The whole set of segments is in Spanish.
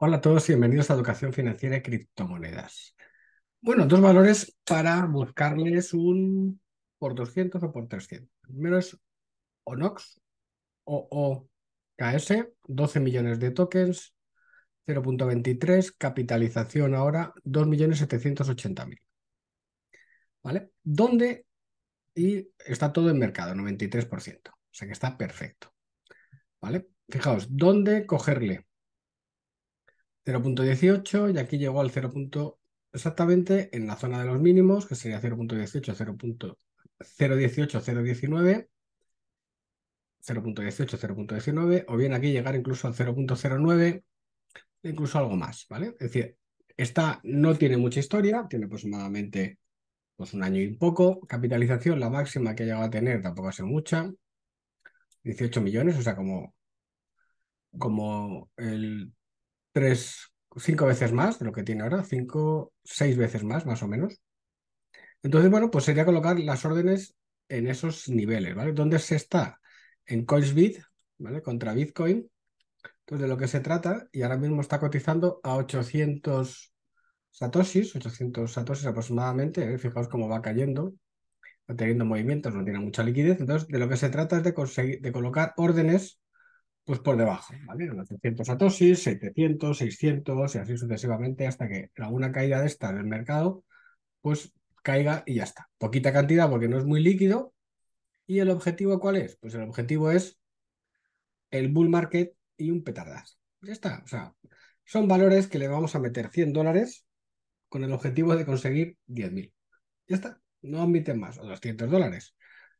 Hola a todos y bienvenidos a Educación Financiera y Criptomonedas. Bueno, dos valores para buscarles un por 200 o por 300. primero es ONOX, o OOKS, 12 millones de tokens, 0.23, capitalización ahora 2.780.000. ¿Vale? ¿Dónde? Y está todo en mercado, 93%. O sea que está perfecto. ¿Vale? Fijaos, ¿dónde cogerle? 0.18 y aquí llegó al 0. exactamente en la zona de los mínimos, que sería 0.18, 0.018, 0.19. 0.18, 0.19, o bien aquí llegar incluso al 0.09, incluso algo más, ¿vale? Es decir, esta no tiene mucha historia, tiene aproximadamente pues, un año y poco. Capitalización, la máxima que ha llegado a tener tampoco a ser mucha, 18 millones, o sea, como, como el tres, cinco veces más de lo que tiene ahora, cinco, seis veces más, más o menos. Entonces, bueno, pues sería colocar las órdenes en esos niveles, ¿vale? ¿Dónde se está? En CoinsBit, ¿vale? Contra Bitcoin. Entonces, de lo que se trata, y ahora mismo está cotizando a 800 satoshis, 800 satoshis aproximadamente, ¿eh? fijaos cómo va cayendo, va teniendo movimientos, no tiene mucha liquidez. Entonces, de lo que se trata es de, de colocar órdenes pues por debajo, ¿vale? a tosis, 700, 600 y así sucesivamente hasta que alguna caída de esta del mercado, pues caiga y ya está. Poquita cantidad porque no es muy líquido. ¿Y el objetivo cuál es? Pues el objetivo es el bull market y un petardazo. Ya está. O sea, son valores que le vamos a meter 100 dólares con el objetivo de conseguir 10.000. Ya está. No admiten más. O 200 dólares.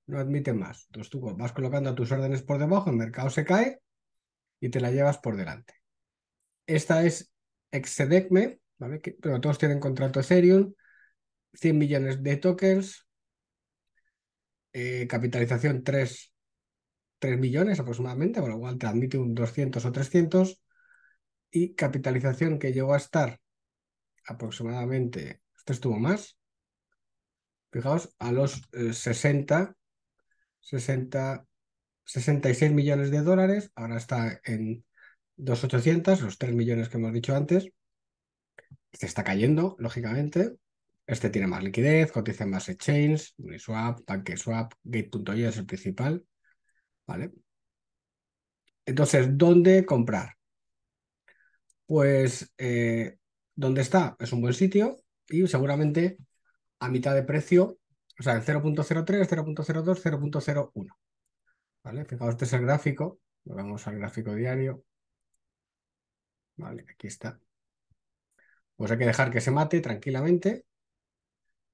No admiten más. Entonces tú vas colocando tus órdenes por debajo, el mercado se cae y te la llevas por delante. Esta es Exedecme, ¿vale? pero todos tienen contrato Ethereum, 100 millones de tokens, eh, capitalización 3, millones aproximadamente, por lo cual te admite un 200 o 300, y capitalización que llegó a estar aproximadamente, este estuvo más, fijaos, a los 60, eh, 60 66 millones de dólares, ahora está en 2.800, los 3 millones que hemos dicho antes. Se está cayendo, lógicamente. Este tiene más liquidez, cotiza en más exchanges, Uniswap, PancakeSwap, Gate.io es el principal. ¿Vale? Entonces, ¿dónde comprar? Pues, eh, ¿dónde está? Es un buen sitio y seguramente a mitad de precio, o sea, en 0.03, 0.02, 0.01. Fijaos, este es el gráfico. Volvemos al gráfico diario. Vale, aquí está. Pues hay que dejar que se mate tranquilamente.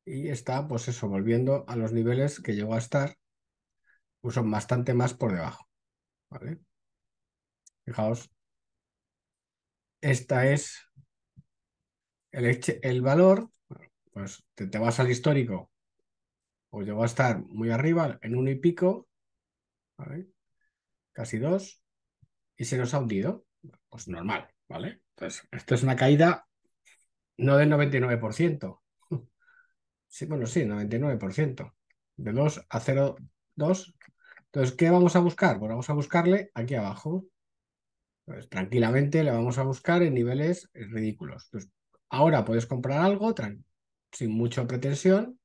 Y está, pues eso, volviendo a los niveles que llegó a estar. Pues son bastante más por debajo. ¿Vale? Fijaos. Esta es el, el valor. Pues te, vas al histórico. pues llegó a estar muy arriba, en uno y pico, Casi 2. Y se nos ha hundido. Pues normal, ¿vale? Entonces, esto es una caída no del 99%. Sí, bueno, sí, 99%. De 2 a 0,2. Entonces, ¿qué vamos a buscar? Bueno, pues vamos a buscarle aquí abajo. Pues tranquilamente le vamos a buscar en niveles ridículos. Entonces, ahora puedes comprar algo sin mucha pretensión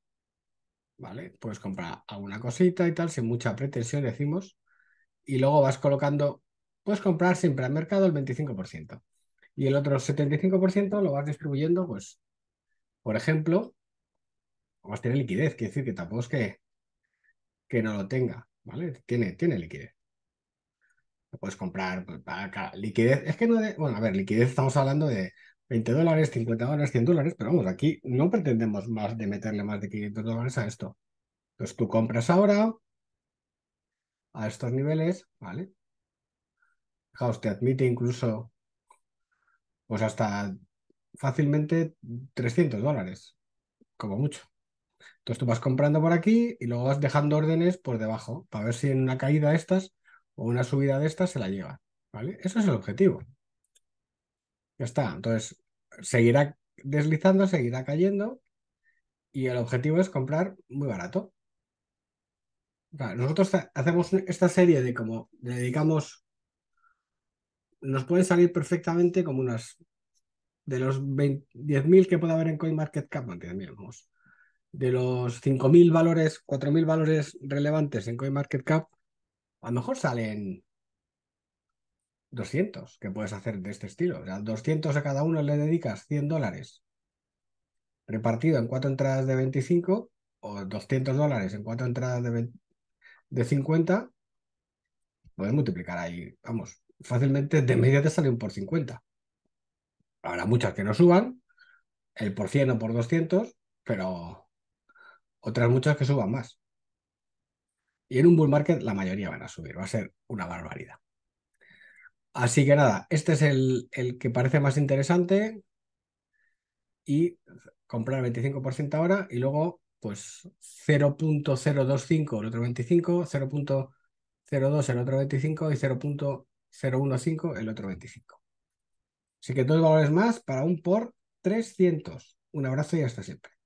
¿vale? Puedes comprar alguna cosita y tal, sin mucha pretensión, decimos, y luego vas colocando, puedes comprar siempre al mercado el 25%, y el otro 75% lo vas distribuyendo, pues, por ejemplo, vas a tener liquidez, quiere decir que tampoco es que, que no lo tenga, ¿vale? Tiene, tiene liquidez. puedes comprar pues, para acá. liquidez, es que no, de, bueno, a ver, liquidez estamos hablando de 20 dólares, 50 dólares, 100 dólares, pero vamos, aquí no pretendemos más de meterle más de 500 dólares a esto. Entonces tú compras ahora a estos niveles, ¿vale? Fijaos, te admite incluso, pues hasta fácilmente 300 dólares, como mucho. Entonces tú vas comprando por aquí y luego vas dejando órdenes por debajo para ver si en una caída de estas o una subida de estas se la lleva. ¿vale? Eso es el objetivo. Ya está. Entonces, seguirá deslizando, seguirá cayendo y el objetivo es comprar muy barato. Nosotros hacemos esta serie de como dedicamos, nos pueden salir perfectamente como unas de los 10.000 que puede haber en CoinMarketCap, no de los 5.000 valores, 4.000 valores relevantes en CoinMarketCap, a lo mejor salen 200 que puedes hacer de este estilo. 200 a cada uno le dedicas 100 dólares repartido en cuatro entradas de 25 o 200 dólares en cuatro entradas de, de 50. Puedes multiplicar ahí, vamos, fácilmente de media te sale un por 50. Habrá muchas que no suban, el por 100 o por 200, pero otras muchas que suban más. Y en un bull market la mayoría van a subir, va a ser una barbaridad. Así que nada, este es el, que parece más interesante y comprar 25% ahora y luego pues 0.025 el otro 25, 0.02 el otro 25 y 0.015 el otro 25. Así que dos valores más para un por 300. Un abrazo y hasta siempre.